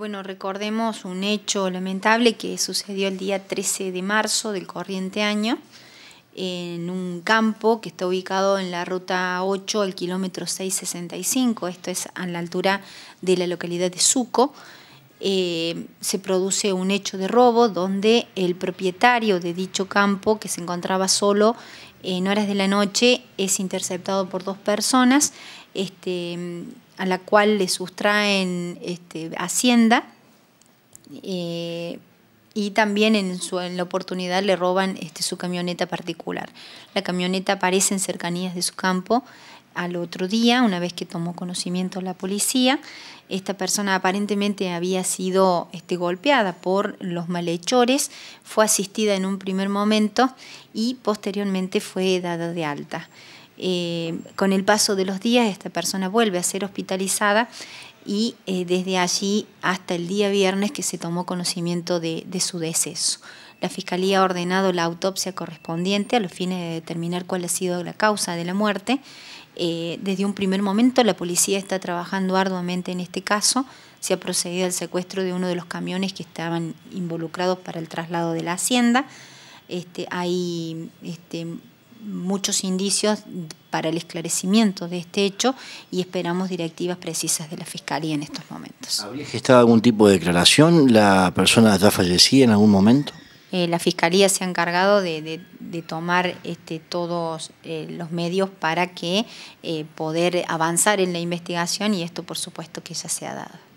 Bueno, recordemos un hecho lamentable que sucedió el día 13 de marzo del corriente año en un campo que está ubicado en la ruta 8 al kilómetro 665, esto es a la altura de la localidad de Suco. Eh, se produce un hecho de robo donde el propietario de dicho campo, que se encontraba solo, en horas de la noche es interceptado por dos personas, este, a la cual le sustraen este, Hacienda. Eh, y también en, su, en la oportunidad le roban este, su camioneta particular. La camioneta aparece en cercanías de su campo al otro día, una vez que tomó conocimiento la policía, esta persona aparentemente había sido este, golpeada por los malhechores, fue asistida en un primer momento y posteriormente fue dada de alta. Eh, con el paso de los días esta persona vuelve a ser hospitalizada y eh, desde allí hasta el día viernes que se tomó conocimiento de, su deceso. La Fiscalía ha ordenado la autopsia correspondiente a los fines de determinar cuál ha sido la causa de la muerte. Eh, desde un primer momento la policía está trabajando arduamente en este caso. Se ha procedido al secuestro de uno de los camiones que estaban involucrados para el traslado de la hacienda. Este, hay este, muchos indicios para el esclarecimiento de este hecho y esperamos directivas precisas de la Fiscalía en estos momentos. ¿Habría gestado algún tipo de declaración? ¿La persona ya fallecido en algún momento? Eh, la Fiscalía se ha encargado de, tomar este, todos eh, los medios para que eh, poder avanzar en la investigación y esto por supuesto que ya se ha dado.